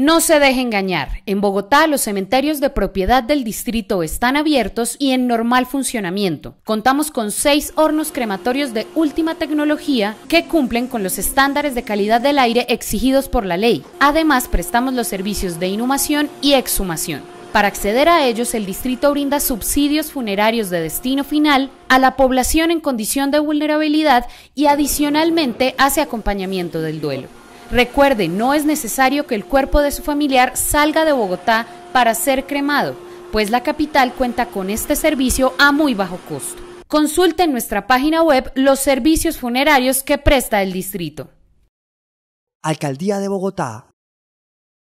No se deje engañar. En Bogotá los cementerios de propiedad del distrito están abiertos y en normal funcionamiento. Contamos con seis hornos crematorios de última tecnología que cumplen con los estándares de calidad del aire exigidos por la ley. Además, prestamos los servicios de inhumación y exhumación. Para acceder a ellos, el distrito brinda subsidios funerarios de destino final a la población en condición de vulnerabilidad y adicionalmente hace acompañamiento del duelo. Recuerde, no es necesario que el cuerpo de su familiar salga de Bogotá para ser cremado, pues la capital cuenta con este servicio a muy bajo costo. Consulte en nuestra página web los servicios funerarios que presta el distrito. Alcaldía de Bogotá